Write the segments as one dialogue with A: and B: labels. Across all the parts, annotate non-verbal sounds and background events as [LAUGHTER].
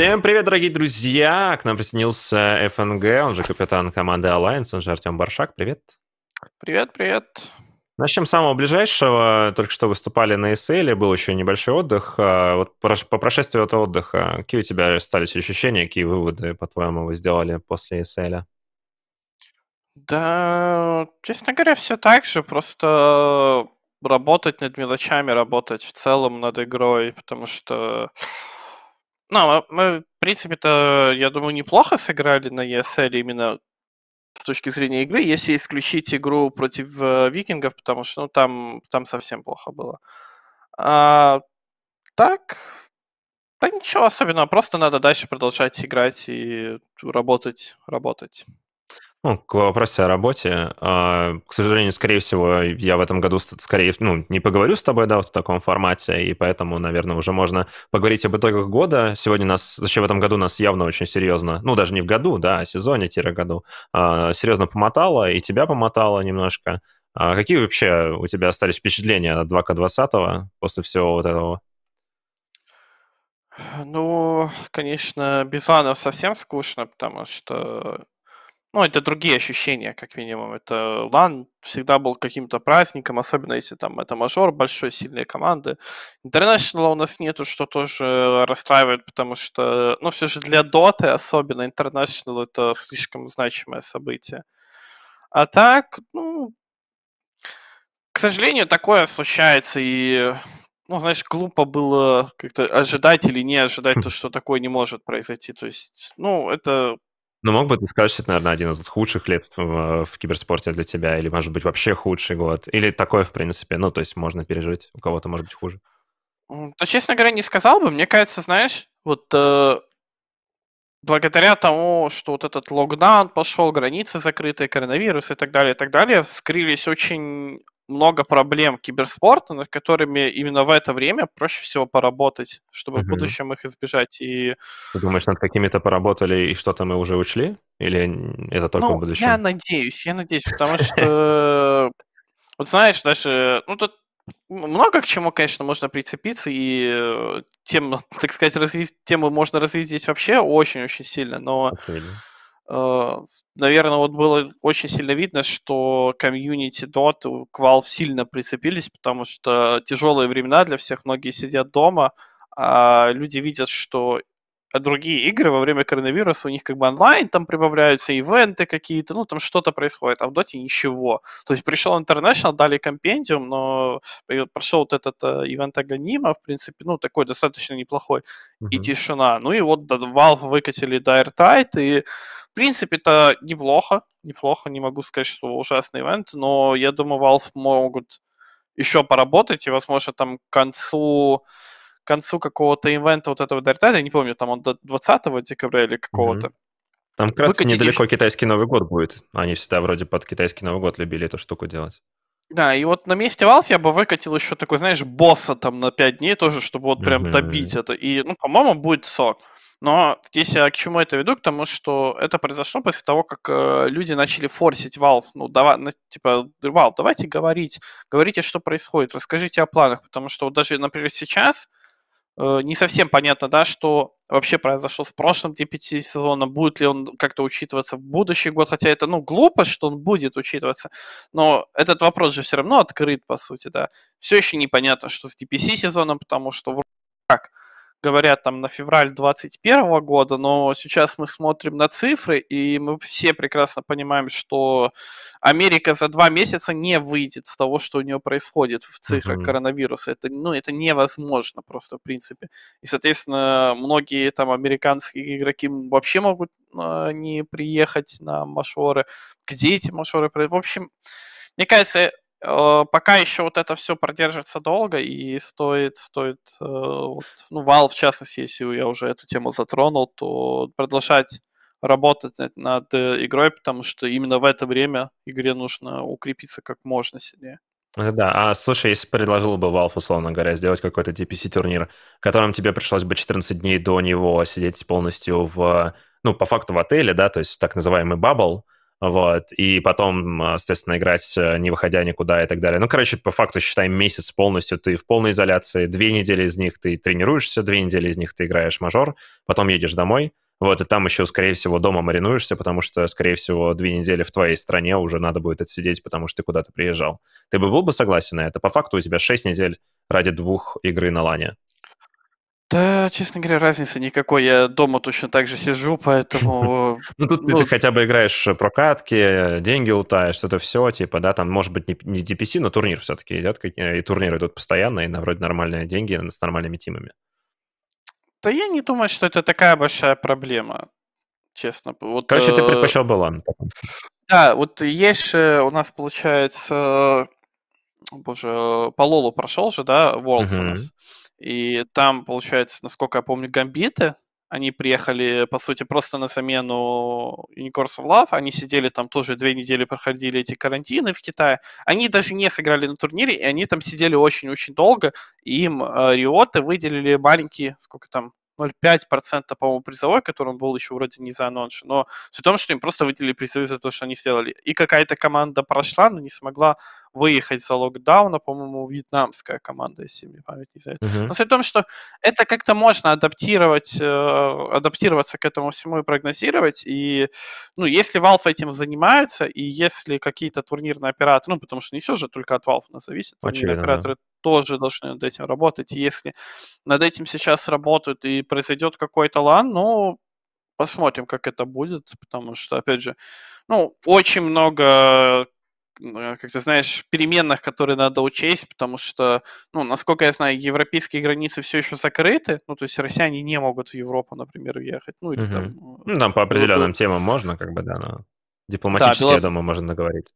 A: Всем привет, дорогие друзья! К нам присоединился ФНГ, он же капитан команды Alliance, он же Артем Баршак. Привет.
B: Привет, привет.
A: Начнем с самого ближайшего. Только что выступали на ESL, был еще небольшой отдых. А, вот по прошествии этого отдыха, какие у тебя остались ощущения, какие выводы, по-твоему, вы сделали после ESL?
B: Да, честно говоря, все так же, просто работать над мелочами, работать в целом над игрой, потому что ну, а мы, в принципе-то, я думаю, неплохо сыграли на ESL именно с точки зрения игры, если исключить игру против э, викингов, потому что ну, там, там совсем плохо было. А, так, да ничего особенного, просто надо дальше продолжать играть и работать, работать.
A: Ну, к вопросу о работе. А, к сожалению, скорее всего, я в этом году скорее ну, не поговорю с тобой, да, вот в таком формате, и поэтому, наверное, уже можно поговорить об итогах года. Сегодня нас, вообще в этом году нас явно очень серьезно, ну, даже не в году, да, а сезоне-году, а, серьезно помотало, и тебя помотало немножко. А какие вообще у тебя остались впечатления от 2К20 после всего вот этого?
B: Ну, конечно, без ланов совсем скучно, потому что ну, это другие ощущения, как минимум. Это LAN всегда был каким-то праздником, особенно если там это мажор большой, сильные команды. Интернешнала у нас нету, что тоже расстраивает, потому что, ну, все же для Доты особенно Интернешнл это слишком значимое событие. А так, ну, к сожалению, такое случается и ну, знаешь, глупо было как-то ожидать или не ожидать то, хм. что такое не может произойти. То есть, ну, это
A: ну, мог бы ты сказать, что это, наверное, один из худших лет в, э, в киберспорте для тебя, или, может быть, вообще худший год, или такое, в принципе, ну, то есть можно пережить, у кого-то, может быть, хуже.
B: То, честно говоря, не сказал бы. Мне кажется, знаешь, вот э, благодаря тому, что вот этот локдаун пошел, границы закрытые, коронавирус и так далее, и так далее, вскрылись очень много проблем киберспорта, над которыми именно в это время проще всего поработать, чтобы угу. в будущем их избежать. И...
A: Ты думаешь, над какими-то поработали и что-то мы уже учли? Или
B: это только ну, в будущем? Я надеюсь, я надеюсь, потому что [LAUGHS] вот знаешь, даже, ну тут много к чему, конечно, можно прицепиться, и э, тем, [LAUGHS] так сказать, развить, тему можно развить здесь вообще очень-очень сильно, но Очевидно. Э, наверное, вот было очень сильно видно, что комьюнити Dota, Valve сильно прицепились, потому что тяжелые времена для всех, многие сидят дома, а люди видят, что а другие игры во время коронавируса, у них как бы онлайн там прибавляются, ивенты какие-то, ну, там что-то происходит, а в Доте ничего. То есть пришел International, дали компендиум, но прошел вот этот э, ивент Аганима, в принципе, ну, такой достаточно неплохой, mm-hmm. и тишина. Ну, и вот Valve выкатили Dire Tide, и в принципе, это неплохо, неплохо, не могу сказать, что ужасный ивент, но я думаю, Valve могут еще поработать, и, возможно, там к концу концу какого-то ивента вот этого Дарталя, я не помню, там он до 20 декабря или какого-то. Mm-hmm.
A: Там как раз выкатили... недалеко китайский Новый год будет. Они всегда вроде под китайский Новый год любили эту штуку делать.
B: Да, и вот на месте Valve я бы выкатил еще такой, знаешь, босса там на 5 дней тоже, чтобы вот прям mm-hmm. добить это. И, ну, по-моему, будет сок. Но здесь я к чему это веду? К тому, что это произошло после того, как э, люди начали форсить Valve. Ну, давай, ну, типа, Valve, давайте говорить. Говорите, что происходит, расскажите о планах. Потому что вот даже, например, сейчас Э, не совсем понятно, да, что вообще произошло с прошлым т типа сезона, будет ли он как-то учитываться в будущий год, хотя это, ну, глупость, что он будет учитываться, но этот вопрос же все равно открыт, по сути, да. Все еще непонятно, что с DPC сезоном, потому что как говорят там на февраль 2021 года, но сейчас мы смотрим на цифры, и мы все прекрасно понимаем, что Америка за два месяца не выйдет с того, что у нее происходит в цифрах mm-hmm. коронавируса. Это, ну, это невозможно просто, в принципе. И, соответственно, многие там американские игроки вообще могут э, не приехать на мажоры. Где эти мажоры? В общем, мне кажется, Э, пока еще вот это все продержится долго и стоит, стоит, э, вот, ну, Valve, в частности, если я уже эту тему затронул, то продолжать работать над э, игрой, потому что именно в это время игре нужно укрепиться как можно сильнее. Да,
A: а слушай, если предложил бы Valve, условно говоря, сделать какой-то DPC-турнир, которым тебе пришлось бы 14 дней до него сидеть полностью в, ну, по факту в отеле, да, то есть так называемый бабл, вот, и потом, а, соответственно, играть, э, не выходя никуда и так далее. Ну, короче, по факту считаем месяц полностью, ты в полной изоляции, две недели из них ты тренируешься, две недели из них ты играешь мажор, потом едешь домой, вот, и там еще, скорее всего, дома маринуешься, потому что, скорее всего, две недели в твоей стране уже надо будет отсидеть, потому что ты куда-то приезжал. Ты бы был бы согласен на это? По факту у тебя шесть недель ради двух игры на лане.
B: Да, честно говоря, разницы никакой. Я дома точно так же сижу, поэтому... [LAUGHS] Ну, тут ты ну, хотя бы
A: играешь прокатки, деньги лутаешь, это все, типа, да, там, может быть, не DPC, но турнир все-таки идет, э, и турниры идут постоянно, и на вроде нормальные деньги с нормальными тимами.
B: Да я не думаю, что это такая большая проблема, честно. Вот, Короче, ты э, предпочел Балан. Да, вот есть э, у нас, получается, боже, по Лолу прошел же, да, Worlds у нас. И там, получается, насколько я помню, гамбиты, они приехали, по сути, просто на замену Unicorns of Love. Они сидели там тоже две недели, проходили эти карантины в Китае. Они даже не сыграли на турнире, и они там сидели очень-очень долго. И им э, Риоты выделили маленький, сколько там, 0,5% по-моему, призовой, который он был еще вроде не за анонс, но суть в том, что им просто выделили призовы за то, что они сделали. И какая-то команда прошла, но не смогла выехать за локдауна, по-моему, вьетнамская команда, если мне память не знает. Uh-huh. Но суть в том, что это как-то можно адаптировать, э, адаптироваться к этому всему и прогнозировать, и, ну, если Valve этим занимается, и если какие-то турнирные операторы, ну, потому что не все же только от Valve нас зависит, турнирные а Очевидно, операторы да тоже должны над этим работать. если над этим сейчас работают и произойдет какой-то лан, ну, посмотрим, как это будет, потому что, опять же, ну, очень много э, как ты знаешь, переменных, которые надо учесть, потому что, ну, насколько я знаю, европейские границы все еще закрыты, ну, то есть россияне не могут в Европу, например, уехать, ну, или угу. там...
A: Э, ну, там по определенным ну, темам можно, как бы, да, но дипломатически, да, Белор... я думаю, можно договориться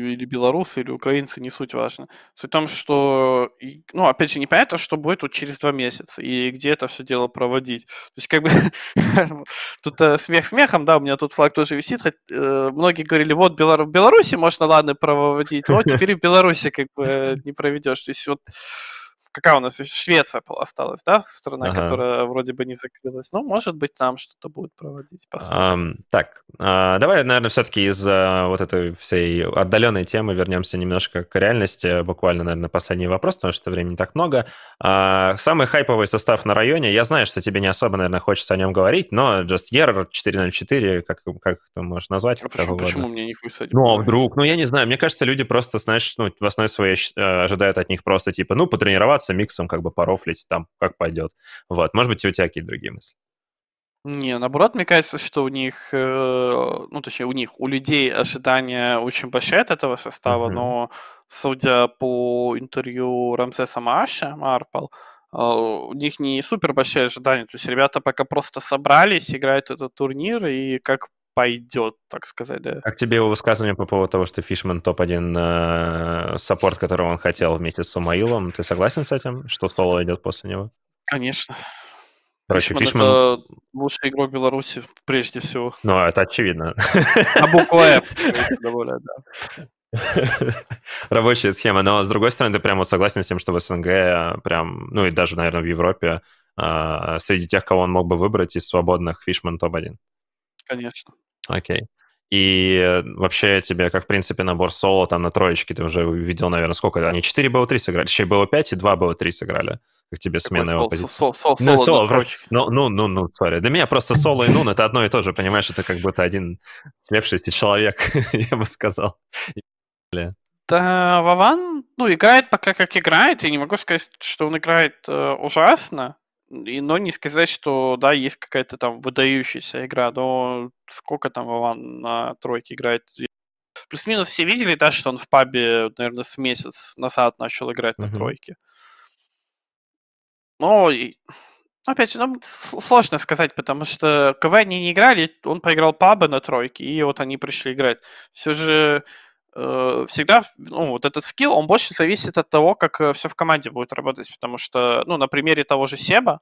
B: или белорусы, или украинцы, не суть важно. Суть в том, что, ну, опять же, непонятно, что будет вот через два месяца, и где это все дело проводить. То есть, как бы, [LAUGHS] тут э, смех смехом, да, у меня тут флаг тоже висит, э, многие говорили, вот, Белор- в Беларуси можно, ладно, проводить, но теперь в Беларуси, как бы, э, не проведешь. То есть, вот, какая у нас Швеция осталась, да, страна, ага. которая вроде бы не закрылась. Ну, может быть, нам что-то будет проводить.
A: Посмотрим. Um, так, uh, давай, наверное, все-таки из uh, вот этой всей отдаленной темы вернемся немножко к реальности. Буквально, наверное, последний вопрос, потому что времени так много. Uh, самый хайповый состав на районе. Я знаю, что тебе не особо, наверное, хочется о нем говорить, но Just Error 404, как, как это можешь назвать? А почему, почему мне не хочется? Ну, вдруг, ну, я не знаю. Мне кажется, люди просто, знаешь, ну, в основе своей ожидают от них просто, типа, ну, потренироваться пообщаться, миксом как бы порофлить, там как пойдет. Вот, может быть, у тебя какие-то другие мысли.
B: Не, наоборот, мне кажется, что у них, э, ну, точнее, у них, у людей ожидания очень большие от этого состава, mm-hmm. но, судя по интервью Рамзеса Мааша, Марпл, э, у них не супер большие ожидания, то есть ребята пока просто собрались, играют этот турнир, и как пойдет, так сказать. Да.
A: Как тебе его высказывание по поводу того, что Фишман топ-1 э, саппорт, которого он хотел вместе с Сумаилом? Ты согласен с этим, что соло идет после него? Конечно. Короче, Фишман, Фишман...
B: это лучший игрок Беларуси прежде всего.
A: Ну, это очевидно. А буква
B: добавляю, да.
A: Рабочая схема, но с другой стороны, ты прямо согласен с тем, что в СНГ э, прям, ну и даже, наверное, в Европе э, среди тех, кого он мог бы выбрать из свободных Фишман топ-1. Конечно. Окей. И вообще тебе, как, в принципе, набор соло там на троечке ты уже введел, наверное, сколько? Они 4 BO3 сыграли, еще BO5 и 2 BO3 сыграли. Как тебе как смена его позиции? Сол, сол, ну, соло, соло ну, ну, ну, ну, сори. Для меня просто соло и нун — это одно и то же, понимаешь? Это как будто один слепшийся человек, [LAUGHS] я бы сказал.
B: Да, Вован, ну, играет пока как играет. Я не могу сказать, что он играет э, ужасно. И, но не сказать, что, да, есть какая-то там выдающаяся игра, но сколько там Иван на тройке играет? Плюс-минус все видели, да, что он в пабе, наверное, с месяц назад начал играть mm-hmm. на тройке. Но, опять же, нам сложно сказать, потому что КВ они не играли, он поиграл пабы на тройке, и вот они пришли играть. Все же Э, всегда, ну, вот этот скилл, он больше зависит от того, как э, все в команде будет работать, потому что, ну, на примере того же Себа,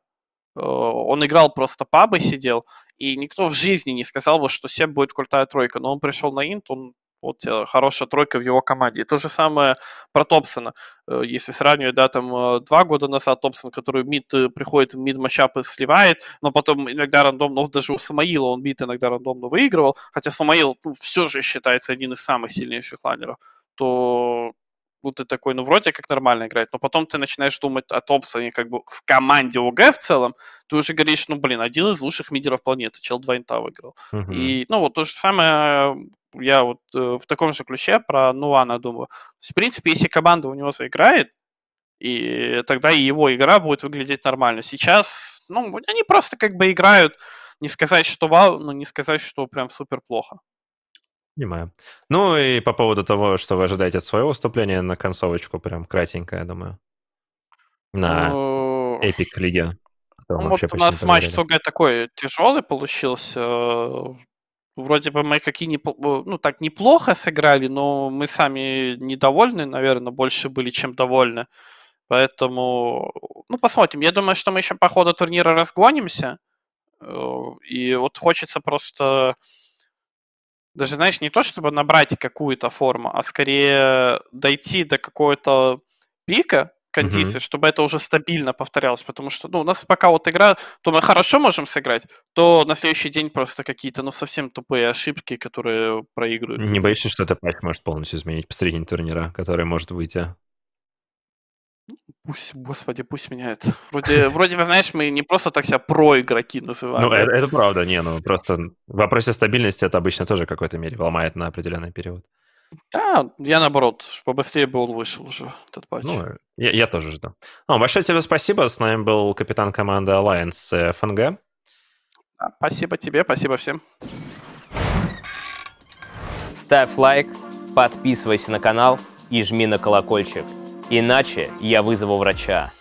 B: э, он играл просто пабы, сидел, и никто в жизни не сказал бы, что Себ будет крутая тройка, но он пришел на инт, он вот э, хорошая тройка в его команде. И то же самое про Топсона. Э, если сравнивать, да, там э, два года назад Топсон, который мид приходит в мид матчап и сливает, но потом иногда рандомно, даже у Самаила он мид иногда рандомно выигрывал, хотя Самаил ну, все же считается один из самых сильнейших лайнеров, то ну, ты такой, ну, вроде как нормально играет, но потом ты начинаешь думать о Томпсоне как бы в команде ОГ в целом, ты уже говоришь, ну, блин, один из лучших мидеров планеты, чел два инта выиграл. Uh-huh. И, ну, вот то же самое э, я вот э, в таком же ключе про Нуана думаю. То есть, в принципе, если команда у него заиграет, и тогда и его игра будет выглядеть нормально. Сейчас, ну, они просто как бы играют, не сказать, что вау, но ну, не сказать, что прям супер плохо.
A: Понимаю. Ну и по поводу того, что вы ожидаете от своего выступления, на концовочку прям кратенько, я думаю. На Эпик Лиге. Ну, ну вот у нас матч с
B: ОГ такой тяжелый получился. Вроде бы мы какие не, э, ну, так неплохо сыграли, но мы сами недовольны, наверное, больше были, чем довольны. Поэтому, ну, посмотрим. Я думаю, что мы еще по ходу турнира разгонимся. Э, и вот хочется просто даже, знаешь, не то, чтобы набрать какую-то форму, а скорее дойти до какого-то пика кондиции, mm-hmm. чтобы это уже стабильно повторялось, потому что, ну, у нас пока вот игра, то мы хорошо можем сыграть, то на следующий день просто какие-то, ну, совсем тупые ошибки, которые проигрывают.
A: Не боишься, что эта патч может полностью изменить посредине турнира, который может выйти?
B: Пусть, господи, пусть меняет. Вроде, [LAUGHS] вроде бы, знаешь, мы не просто так себя про-игроки называем. Ну, это, это
A: правда, не, ну, просто в вопросе стабильности это обычно тоже в какой-то мере ломает на определенный период.
B: Да, я наоборот, побыстрее бы он вышел уже, этот патч. Ну,
A: я, я тоже жду. Ну, большое тебе спасибо, с нами был капитан команды Alliance FNG.
B: Спасибо тебе, спасибо всем. Ставь лайк, подписывайся на канал и жми на колокольчик.
A: Иначе я вызову врача.